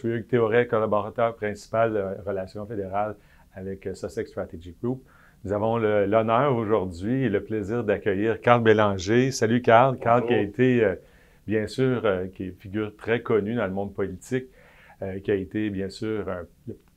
Je suis Théoret, collaborateur principal de Relations fédérales avec euh, Sussex Strategy Group. Nous avons l'honneur aujourd'hui et le plaisir d'accueillir Carl Bélanger. Salut Carl. Carl qui a été, euh, bien sûr, euh, qui est une figure très connue dans le monde politique, qui a été, bien sûr, un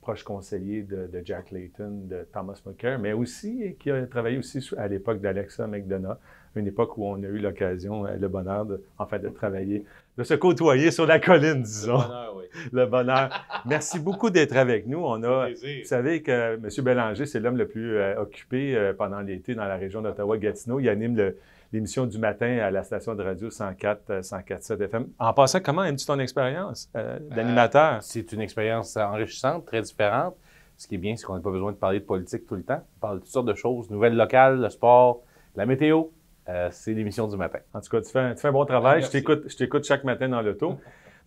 proche conseiller de, Jack Layton, de Thomas Mulcair, mais aussi qui a travaillé aussi à l'époque d'Alexa McDonough, une époque où on a eu l'occasion, le bonheur, en fait, de travailler de se côtoyer sur la colline, disons. Le bonheur, oui. Le bonheur. Merci beaucoup d'être avec nous. On a, vous savez que M. Bélanger, c'est l'homme le plus euh, occupé euh, pendant l'été dans la région d'Ottawa-Gatineau. Il anime l'émission du matin à la station de radio 104 104.7 FM. En passant, comment aimes-tu ton expérience euh, d'animateur? c'est une expérience enrichissante, très différente. Ce qui est bien, c'est qu'on n'a pas besoin de parler de politique tout le temps. On parle de toutes sortes de choses, nouvelles locales, le sport, la météo, euh, c'est l'émission du matin. En tout cas, tu fais un, bon travail. je t'écoute, je t'écoute chaque matin dans l'auto.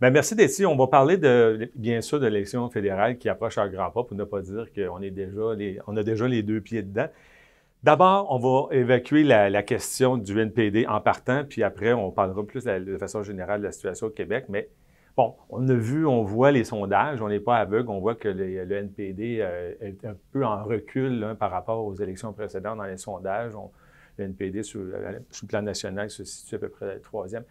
Ben, merci d'être On va parler de, bien sûr de l'élection fédérale qui approche à grands pas pour ne pas dire qu'on est déjà on a déjà les deux pieds dedans. D'abord, on va évacuer la, question du NPD en partant, puis après, on parlera plus de, façon générale de la situation au Québec. Mais bon, on a vu, on voit les sondages, on n'est pas aveugle, on voit que le, NPD euh, est un peu en recul hein, par rapport aux élections précédentes dans les sondages. Le NPD, sur, le plan national, se situe à peu près à la troisième.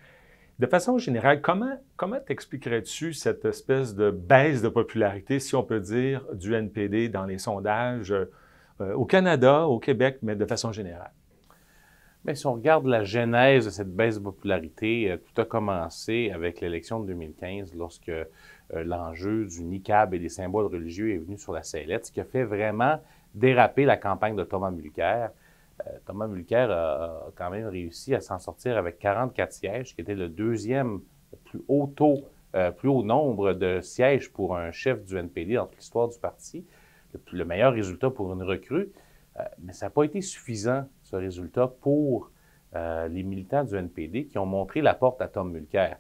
De façon générale, comment, comment t'expliquerais-tu cette espèce de baisse de popularité, si on peut dire, du NPD dans les sondages euh, au Canada, au Québec, mais de façon générale? Bien, si on regarde la genèse de cette baisse de popularité, euh, tout a commencé avec l'élection de 2015, lorsque euh, l'enjeu du niqab et des symboles religieux est venu sur la sellette, ce qui a fait vraiment déraper la campagne de Thomas Mulcair. Euh, Thomas Mulcair a, quand même réussi à s'en sortir avec 44 sièges, qui était le deuxième plus haut euh, plus haut nombre de sièges pour un chef du NPD dans toute l'histoire du parti. Le, meilleur résultat pour une recrue. Euh, mais ça n'a pas été suffisant, ce résultat, pour les militants du NPD qui ont montré la porte à Tom Mulcair.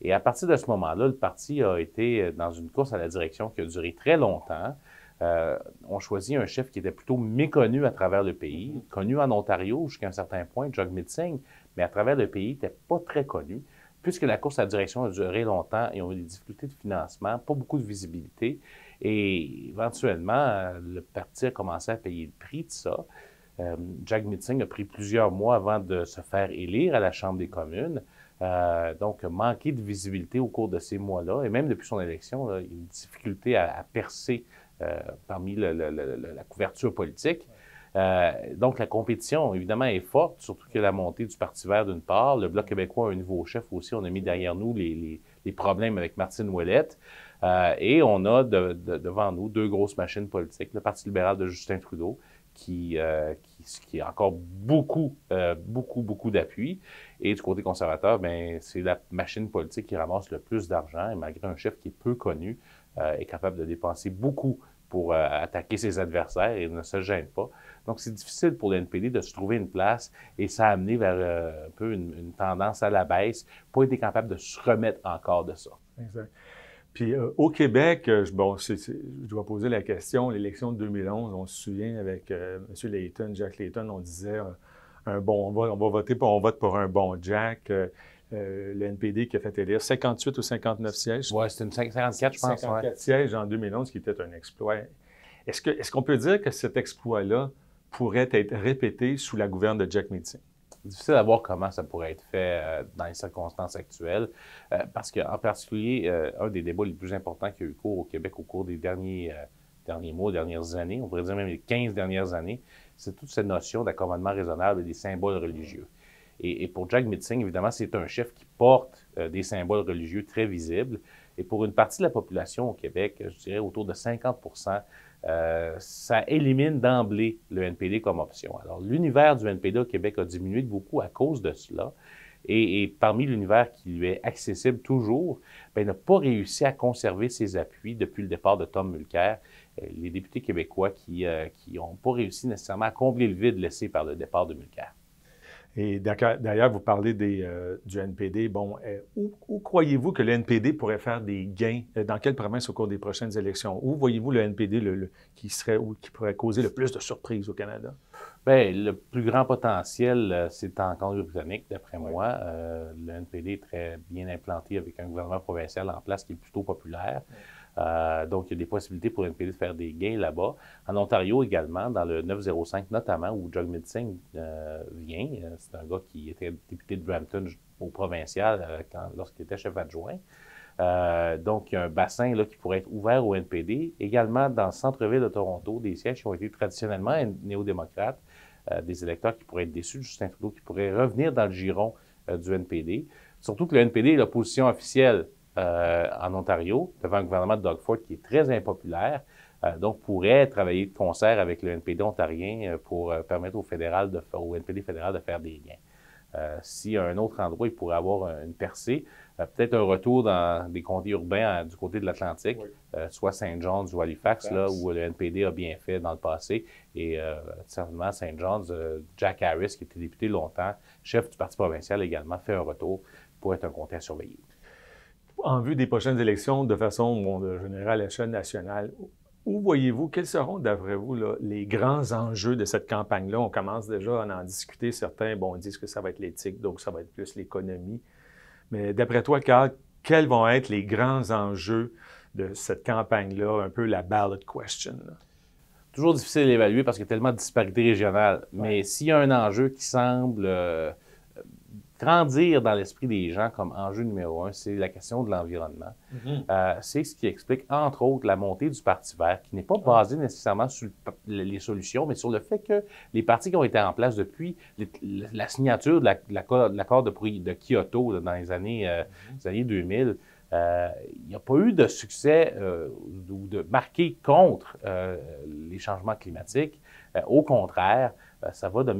Et à partir de ce moment-là, le parti a été dans une course à la direction qui a duré très longtemps. Euh, on choisit un chef qui était plutôt méconnu à travers le pays, mm-hmm. connu en Ontario jusqu'à un certain point, Jagmeet Singh, mais à travers le pays, il n'était pas très connu. Puisque la course à la direction a duré longtemps, on a eu des difficultés de financement, pas beaucoup de visibilité. Et éventuellement, euh, le parti a commencé à payer le prix de ça. Euh, Jack a pris plusieurs mois avant de se faire élire à la Chambre des communes. donc, manqué de visibilité au cours de ces mois-là. Et même depuis son élection, il a une difficulté à, à percer euh, parmi la couverture politique. Euh, donc, la compétition, évidemment, est forte, surtout que la montée du Parti vert, d'une part. Le Bloc québécois a un nouveau chef aussi. On a mis derrière nous les, problèmes avec Martine Ouellette. Euh, et on a devant nous deux grosses machines politiques. Le Parti libéral de Justin Trudeau, qui, a encore beaucoup, beaucoup, beaucoup d'appui. Et du côté conservateur, ben, c'est la machine politique qui ramasse le plus d'argent. Et malgré un chef qui est peu connu, euh, est capable de dépenser beaucoup pour euh, attaquer ses adversaires et ne se gêne pas. Donc, c'est difficile pour le NPD de se trouver une place et ça a amené vers euh, un peu une, tendance à la baisse, pour été capable de se remettre encore de ça. Exact. Puis au Québec, bon, je dois poser la question, l'élection de 2011, on se souvient avec M. Layton, Jack Layton, on disait un bon, on va, voter pour, on vote pour un bon Jack. Euh, le NPD qui a fait élire 58 ou 59 sièges. Oui, c'est une 54, je pense. 54 sièges en 2011, qui était un exploit. Est-ce qu'on est qu'on peut dire que cet exploit-là pourrait être répété sous la gouverne de Jack Meeting? difficile à voir comment ça pourrait être fait euh, dans les circonstances actuelles, euh, parce parce qu'en particulier, un des débats les plus importants qui a eu cours au Québec au cours des derniers, derniers mois, dernières années, on pourrait dire même les 15 dernières années, c'est toute cette notion d'accommodement raisonnable et des symboles religieux. Et, pour Jack Mitzing, évidemment, c'est un chef qui porte euh, des symboles religieux très visibles. Et pour une partie de la population au Québec, euh, je dirais autour de 50 euh, ça élimine d'emblée le NPD comme option. Alors, l'univers du NPD au Québec a diminué beaucoup à cause de cela. Et, parmi l'univers qui lui est accessible toujours, ben, il n'a pas réussi à conserver ses appuis depuis le départ de Tom Mulcair. Les députés québécois qui n'ont pas réussi nécessairement à combler le vide laissé par le départ de Mulcair. Et d'ailleurs, vous parlez euh, du NPD. Bon, euh, où, croyez-vous que le NPD pourrait faire des gains? Euh, dans quelle province au cours des prochaines élections? Où voyez-vous le NPD le, qui, serait, ou qui pourrait causer le plus de surprises au Canada? Bien, le plus grand potentiel, c'est en Colombie-Britannique, d'après moi. le NPD est très bien implanté avec un gouvernement provincial en place qui est plutôt populaire. Euh, donc, il y a des possibilités pour le NPD de faire des gains là-bas. En Ontario également, dans le 905 notamment, où Jagmeet Singh euh, vient. Euh, c'est un gars qui était député de Brampton au provincial lorsqu'il était chef adjoint. donc, il y a un bassin là, qui pourrait être ouvert au NPD. Également, dans le centre-ville de Toronto, des sièges qui ont été traditionnellement néo-démocrates, des électeurs qui pourraient être déçus de Justin Trudeau, qui pourraient revenir dans le giron du NPD. Surtout que le NPD est l'opposition officielle euh, en Ontario, devant le gouvernement de Doug Ford qui est très impopulaire, euh, donc pourrait travailler de concert avec le NPD ontarien euh, pour permettre au, fédéral de, au NPD fédéral de faire des liens. y a un autre endroit, il pourrait avoir une percée, peut-être un retour dans des comtés urbains du côté de l'Atlantique, soit Saint John's ou Halifax, là, où le NPD a bien fait dans le passé. Et certainement, Saint John's, Jack Harris, qui était député longtemps, chef du Parti provincial également, fait un retour pour être un comté à surveiller en vue des prochaines élections de façon générale à l'échelle nationale, où voyez-vous, quels seront, d'après vous, les grands enjeux de cette campagne-là? On commence déjà à en discuter. Certains disent que ça va être l'éthique, donc ça va être plus l'économie. Mais d'après toi, Carl, quels vont être les grands enjeux de cette campagne-là, un peu la ballot question? Toujours difficile à évaluer parce qu'il y a tellement de disparités régionales. Mais s'il y a un enjeu qui semble... Euh, Grandir dans l'esprit des gens comme enjeu numéro un, c'est la question de l'environnement. Mhm. Euh, c'est ce qui explique, entre autres, la montée du Parti vert, qui n'est pas ah. basé nécessairement sur les solutions, mais sur le fait que les partis qui ont été en place depuis la signature de l'accord de, Kyoto dans les années, euh, mhm. années 2000, euh, il n'y a pas eu de succès ou de marqué contre les changements climatiques. au contraire, euh, ça va de,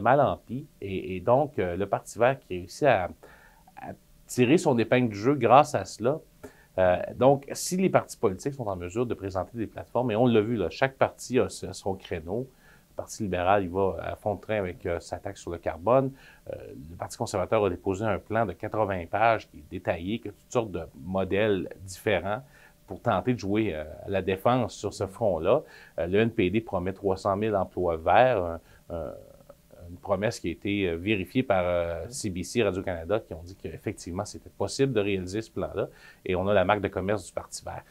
mal en pis. Et, donc, euh, le Parti vert qui réussit à, à, tirer son épingle du jeu grâce à cela. Euh, donc, si les partis politiques sont en mesure de présenter des plateformes, et on l'a vu, chaque parti a son créneau, le Parti libéral, il va à fond de train avec sa taxe sur le carbone. le Parti conservateur a déposé un plan de 80 pages qui est détaillé, qui a toutes sortes de modèles différents pour tenter de jouer euh, à la défense sur ce front-là. Euh, le NPD promet 300 000 emplois verts, une promesse qui a été euh, vérifiée par CBC CBC Radio-Canada, qui ont dit qu'effectivement, c'était possible de réaliser ce plan-là. Et on a la marque de commerce du Parti vert.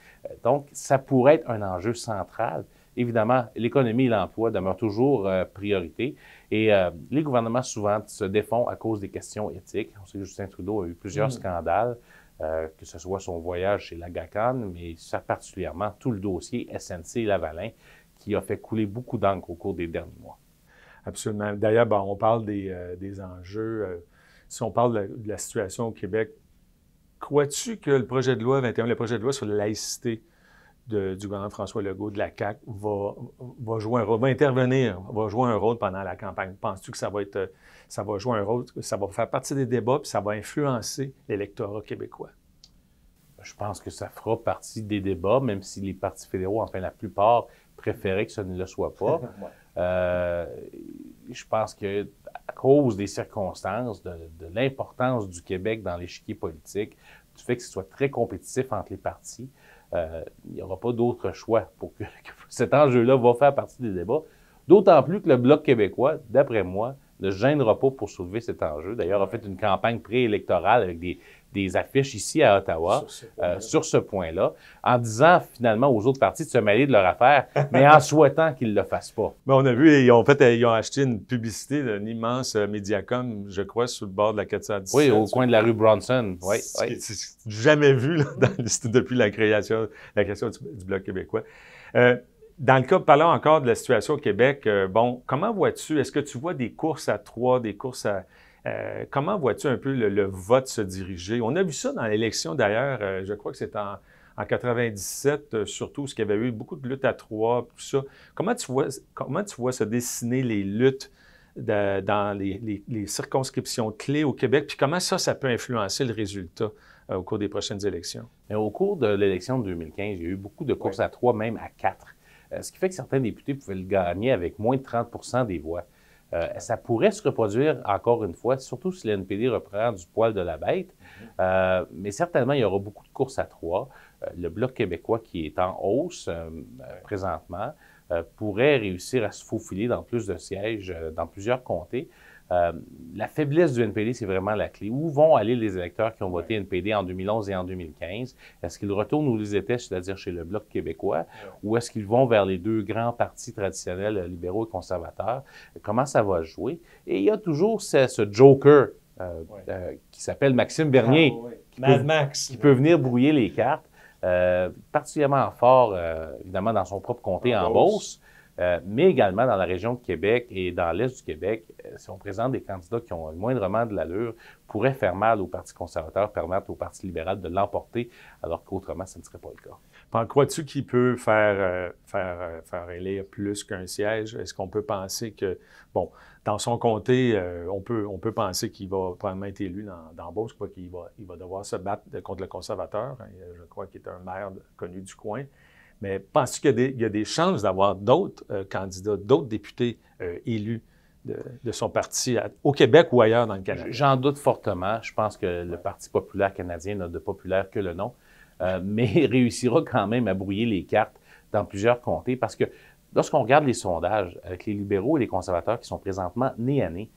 donc, ça pourrait être un enjeu central. Évidemment, l'économie et l'emploi demeurent toujours priorité. Et les gouvernements, souvent, se défont à cause des questions éthiques. On sait que Justin Trudeau a eu plusieurs mmh. scandales. Euh, que ce soit son voyage chez la GACAN, mais ça particulièrement tout le dossier SNC-Lavalin qui a fait couler beaucoup d'encre au cours des derniers mois. Absolument. D'ailleurs, ben, on parle des, euh, des enjeux. Euh, si on parle de la, de la situation au Québec, crois-tu que le projet de loi 21, le projet de loi sur la laïcité, du gouvernement François Legault de la CAQ va, jouer un intervenir, va jouer un rôle pendant la campagne? Penses-tu que ça va, être, ça va jouer un rôle, ça va faire partie des débats, puis ça va influencer l'électorat québécois? Je pense que ça fera partie des débats, même si les partis fédéraux, enfin la plupart, préféraient que ce ne le soit pas. Euh, je pense que à cause des circonstances, de, de l'importance du Québec dans l'échiquier politique, du fait que ce soit très compétitif entre les partis, euh, il n'y aura pas d'autre choix pour que, cet enjeu-là va faire partie des débats. D'autant plus que le Bloc québécois, d'après moi, ne gênera pas pour soulever cet enjeu. D'ailleurs, a fait une campagne préélectorale avec des, des affiches ici à Ottawa euh, sur ce, point-là, en disant finalement aux autres partis de se mêler de leur affaire, mais en souhaitant qu'ils ne le fassent pas. Ben, on a vu, ils ont, fait, ils ont acheté une publicité d'un immense euh, médiacom, je crois, sur le bord de la 410. Oui, au coin de la rue Bronson. Oui, oui. Jamais vu depuis la création, la création du, Bloc québécois. Euh, dans le cas, parlant encore de la situation au Québec, bon, comment vois-tu, est-ce que tu vois des courses à trois, des courses à, euh, comment vois-tu un peu le, vote se diriger? On a vu ça dans l'élection d'ailleurs, euh, je crois que c'est en, 97, euh, surtout, où qu'il y avait eu beaucoup de luttes à trois, tout ça. Comment tu vois, comment tu vois se dessiner les luttes dans les, circonscriptions clés au Québec, puis comment ça, ça peut influencer le résultat au cours des prochaines élections? au cours de l'élection de 2015, il y a eu beaucoup de courses à trois, même à quatre, ce qui fait que certains députés pouvaient le gagner avec moins de 30 des voix. Euh, ça pourrait se reproduire encore une fois, surtout si l'NPD reprend du poil de la bête. Mm-hmm. Euh, mais certainement, il y aura beaucoup de courses à trois. Euh, le Bloc québécois, qui est en hausse présentement, pourrait réussir à se faufiler dans plus de sièges dans plusieurs comtés. Euh, la faiblesse du NPD, c'est vraiment la clé. Où vont aller les électeurs qui ont voté NPD en 2011 et en 2015? Est-ce qu'ils retournent où ils étaient, c'est-à-dire chez le Bloc québécois, ou est-ce qu'ils vont vers les deux grands partis traditionnels, euh, libéraux et conservateurs? Comment ça va jouer? Et il y a toujours ce, joker euh, qui s'appelle Maxime Bernier, ah, qui, peut, Max. qui peut venir brouiller les cartes, particulièrement fort, évidemment, dans son propre comté en, Beauce euh, mais également dans la région de Québec et dans l'Est du Québec, euh, si on présente des candidats qui ont moindrement de l'allure, pourrait faire mal au Parti conservateur, permettre au Parti libéral de l'emporter, alors qu'autrement, ce ne serait pas le cas. En crois-tu qu'il peut faire, euh, faire, faire élire plus qu'un siège? Est-ce qu'on peut penser que, bon, dans son comté, on, peut, on peut penser qu'il va probablement être élu dans, dans Beauce, quoi qu'il va, il va devoir se battre contre le conservateur. Hein, je crois qu'il est un maire connu du coin. Mais penses-tu qu'il y, a des chances d'avoir d'autres euh, candidats, d'autres députés euh, élus de, son parti au Québec ou ailleurs dans le Canada? J'en doute fortement. Je pense que le Parti populaire canadien n'a de populaire que le nom, euh, mais réussira quand même à brouiller les cartes dans plusieurs comtés parce que lorsqu'on regarde les sondages avec les libéraux et les conservateurs qui sont présentement nez à nez,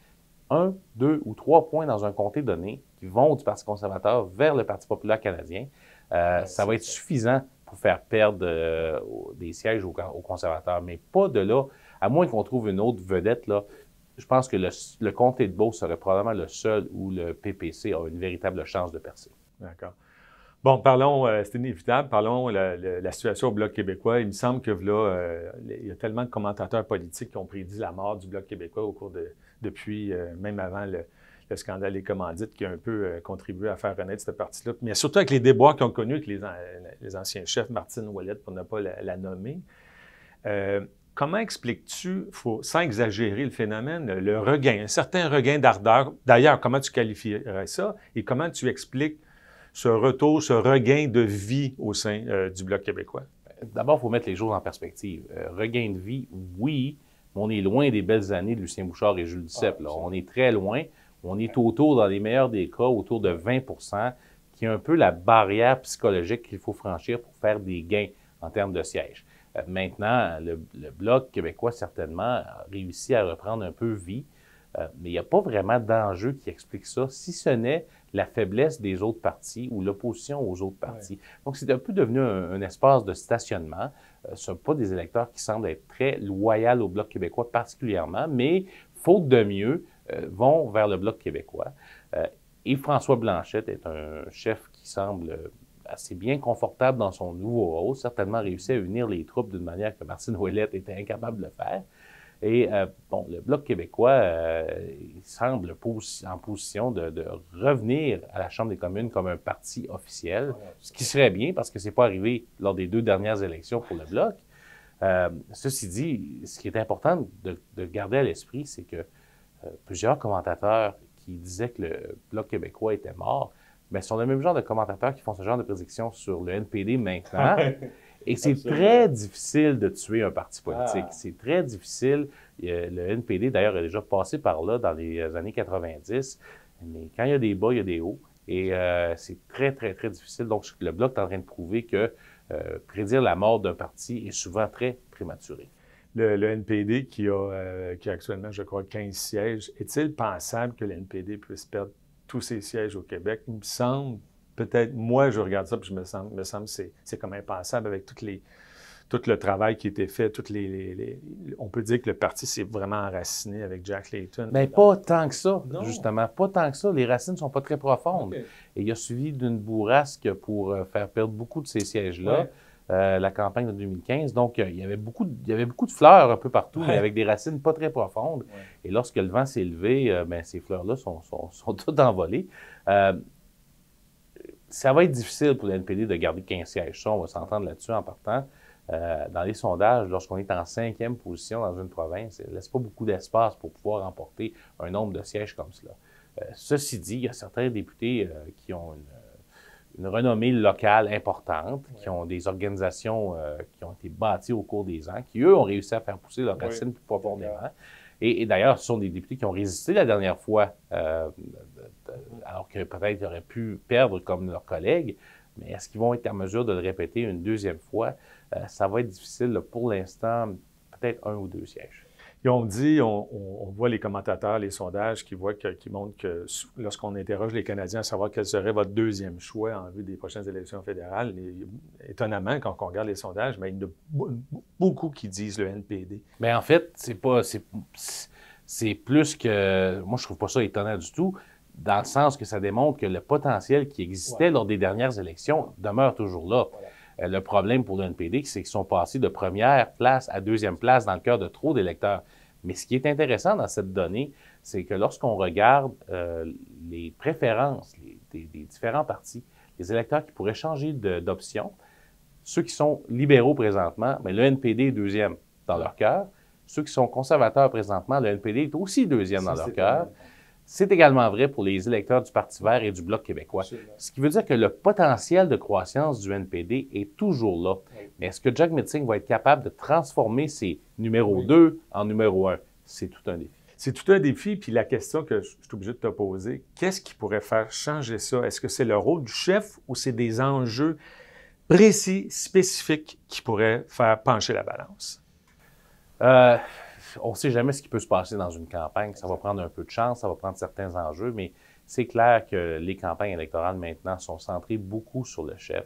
un, deux ou trois points dans un comté donné qui vont du Parti conservateur vers le Parti populaire canadien, ça va être suffisant pour faire perdre euh, des sièges aux, conservateurs, mais pas de là. À moins qu'on trouve une autre vedette, là, je pense que le, comté de Beau serait probablement le seul où le PPC a une véritable chance de percer. D'accord. Bon, parlons, euh, c'est inévitable, parlons la, la, situation au Bloc québécois. Il me semble que là, euh, il y a tellement de commentateurs politiques qui ont prédit la mort du Bloc québécois au cours de, depuis, même avant le, le scandale des commandites qui a un peu euh, contribué à faire renaître cette partie-là. Mais surtout avec les déboires qu'ont connus avec les, les, anciens chefs, Martine Ouellet, pour ne pas la, nommer. Euh, comment expliques-tu, sans exagérer le phénomène, le regain, un certain regain d'ardeur? D'ailleurs, comment tu qualifierais ça et comment tu expliques ce retour, ce regain de vie au sein euh, du Bloc québécois? Ben, d'abord, il faut mettre les choses en perspective. regain de vie, oui, mais on est loin des belles années de Lucien Bouchard et Jules Duceppe. Ah, on est très loin. On est autour, dans les meilleurs des cas, autour de 20 qui est un peu la barrière psychologique qu'il faut franchir pour faire des gains en termes de sièges. Euh, maintenant, le, Bloc québécois, certainement, a réussi à reprendre un peu vie, euh, mais il n'y a pas vraiment d'enjeu qui explique ça, si ce n'est la faiblesse des autres partis ou l'opposition aux autres partis. Donc, c'est un peu devenu un, espace de stationnement. Euh, ce ne sont pas des électeurs qui semblent être très loyaux au Bloc québécois particulièrement, mais faute de mieux, euh, vont vers le Bloc québécois. Euh, et François Blanchette est un chef qui semble assez bien confortable dans son nouveau haut, certainement réussi à unir les troupes d'une manière que Martine Ouellette était incapable de faire. Et euh, bon, le Bloc québécois semble en position de, revenir à la Chambre des communes comme un parti officiel, ce qui serait bien parce que ce n'est pas arrivé lors des deux dernières élections pour le Bloc. ceci dit, ce qui est important de garder à l'esprit, c'est que euh, plusieurs commentateurs qui disaient que le Bloc québécois était mort, mais ce sont le même genre de commentateurs qui font ce genre de prédictions sur le NPD maintenant. Et c'est très difficile de tuer un parti politique. Ah. C'est très difficile. Le NPD, d'ailleurs, est déjà passé par là dans les euh, années 90. Mais quand il y a des bas, il y a des hauts. Et euh, c'est très, très, très difficile. Donc, le Bloc est en train de prouver que prédire la mort d'un parti est souvent très prématuré le, NPD qui a, euh, qui actuellement, je crois, 15 sièges, est-il pensable que le NPD puisse perdre tous ses sièges au Québec? Il me semble, peut-être, moi, je regarde ça, puis je me semble, me c'est, c'est comme impensable avec tout le travail qui a été fait, toutes les, on peut dire que le parti s'est vraiment enraciné avec Jack Layton. Mais pas tant que ça, justement, pas tant que ça. Les racines ne sont pas très profondes. Et il a suivi d'une bourrasque pour euh, faire perdre beaucoup de ces sièges-là. Euh, la campagne de 2015. Donc, euh, il, y avait beaucoup de, il y avait beaucoup de fleurs un peu partout, mais avec des racines pas très profondes. Et lorsque le vent s'est levé, euh, ben, ces fleurs-là sont, sont, toutes envolées. ça va être difficile pour le NPD de garder 15 sièges. Ça, on va s'entendre là-dessus en partant. dans les sondages, lorsqu'on est en cinquième position dans une province, ça ne laisse pas beaucoup d'espace pour pouvoir emporter un nombre de sièges comme cela. ceci dit, il y a certains députés qui ont une une renommée locale importante, qui ont des organisations euh, qui ont été bâties au cours des ans, qui, eux, ont réussi à faire pousser leur racines plus profondément. Et, d'ailleurs, ce sont des députés qui ont résisté la dernière fois, euh, alors que peut-être auraient pu perdre comme leurs collègues. Mais est-ce qu'ils vont être en mesure de le répéter une deuxième fois? Euh, ça va être difficile pour l'instant, peut-être un ou deux sièges. Et on dit, on, voit les commentateurs, les sondages qui, voient montrent que lorsqu'on interroge les Canadiens à savoir quel serait votre deuxième choix en vue des prochaines élections fédérales, étonnamment, quand on regarde les sondages, mais il y a beaucoup qui disent le NPD. Mais en fait, c'est pas. C'est plus que. Moi, je trouve pas ça étonnant du tout, dans le sens que ça démontre que le potentiel qui existait lors des dernières élections demeure toujours là. Euh, le problème pour le NPD, c'est qu'ils sont passés de première place à deuxième place dans le cœur de trop d'électeurs. Mais ce qui est intéressant dans cette donnée, c'est que lorsqu'on regarde euh, les préférences des, différents partis, les électeurs qui pourraient changer d'option, ceux qui sont libéraux présentement, mais ben, le NPD est deuxième dans leur cœur. Ceux qui sont conservateurs présentement, le NPD est aussi deuxième dans leur cœur. C'est également vrai pour les électeurs du Parti vert et du Bloc québécois. Ce qui veut dire que le potentiel de croissance du NPD est toujours là. Mais est-ce que Jack Singh va être capable de transformer ses numéros 2 en numéro 1? C'est tout un défi. C'est tout un défi, puis la question que je suis obligé de te poser, qu'est-ce qui pourrait faire changer ça? Est-ce que c'est le rôle du chef ou c'est des enjeux précis, spécifiques qui pourraient faire pencher la balance? Euh, on ne sait jamais ce qui peut se passer dans une campagne. Ça va prendre un peu de chance, ça va prendre certains enjeux, mais c'est clair que les campagnes électorales maintenant sont centrées beaucoup sur le chef.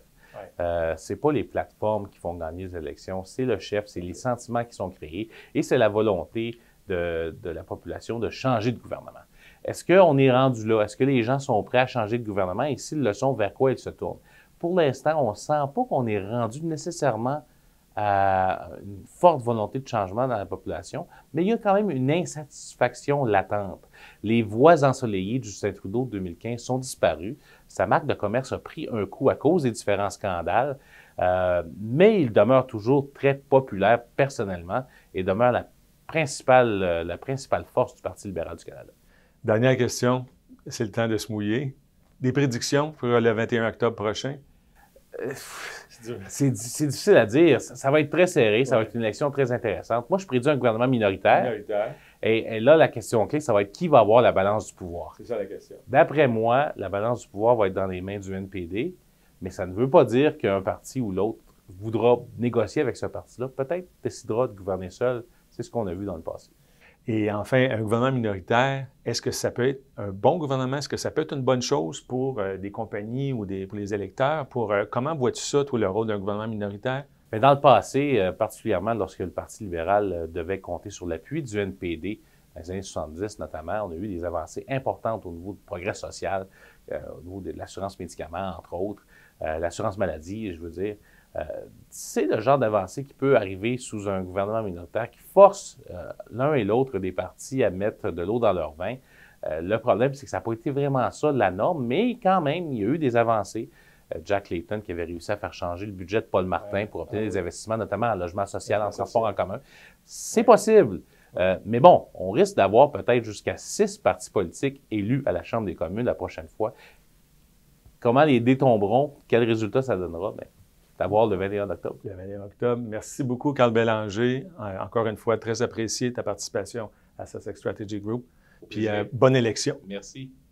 Ce euh, c'est pas les plateformes qui font gagner les élections, c'est le chef, c'est les sentiments qui sont créés et c'est la volonté de, de, la population de changer de gouvernement. Est-ce qu'on est rendu là? Est-ce que les gens sont prêts à changer de gouvernement et s'ils le sont, vers quoi ils se tournent? Pour l'instant, on ne sent pas qu'on est rendu nécessairement à une forte volonté de changement dans la population, mais il y a quand même une insatisfaction latente. Les voies ensoleillées du saint Trudeau 2015 sont disparues. Sa marque de commerce a pris un coup à cause des différents scandales, euh, mais il demeure toujours très populaire personnellement et demeure la principale, euh, la principale force du Parti libéral du Canada. Dernière question, c'est le temps de se mouiller. Des prédictions pour le 21 octobre prochain? Euh, c'est difficile à dire. Ça, va être très serré, ça va être une élection très intéressante. Moi, je prédis un gouvernement minoritaire. et, là, la question clé, ça va être qui va avoir la balance du pouvoir. C'est ça la question. D'après moi, la balance du pouvoir va être dans les mains du NPD, mais ça ne veut pas dire qu'un parti ou l'autre voudra négocier avec ce parti-là. Peut-être décidera de gouverner seul. C'est ce qu'on a vu dans le passé. Et enfin, un gouvernement minoritaire, est-ce que ça peut être un bon gouvernement? Est-ce que ça peut être une bonne chose pour euh, des compagnies ou pour les électeurs? Pour, euh, comment vois-tu ça, toi, le rôle d'un gouvernement minoritaire? Mais ben, dans le passé, euh, particulièrement lorsque le Parti libéral devait compter sur l'appui du NPD, dans les années 70 notamment, on a eu des avancées importantes au niveau du progrès social, au niveau de l'assurance médicaments, entre autres, l'assurance maladie, je veux dire. Euh, c'est le genre d'avancée qui peut arriver sous un gouvernement minoritaire qui force euh, l'un et l'autre des partis à mettre de l'eau dans leur vin. Euh, le problème, c'est que ça n'a pas été vraiment ça la norme, mais quand même, il y a eu des avancées. Jack Layton qui avait réussi à faire changer le budget de Paul Martin pour obtenir ah des investissements, notamment en logement social, en transport en commun. C'est possible. mais bon, on risque d'avoir peut-être jusqu'à six partis politiques élus à la Chambre des communes la prochaine fois. Comment les détomberont? Quel résultat ça donnera? mais ben, d'avoir le 21 octobre. Le 21 octobre. Merci beaucoup, Carl Bélanger. Euh, encore une fois, très apprécié ta participation à Sussex Strategy Group. Puis, euh, bonne élection. Merci.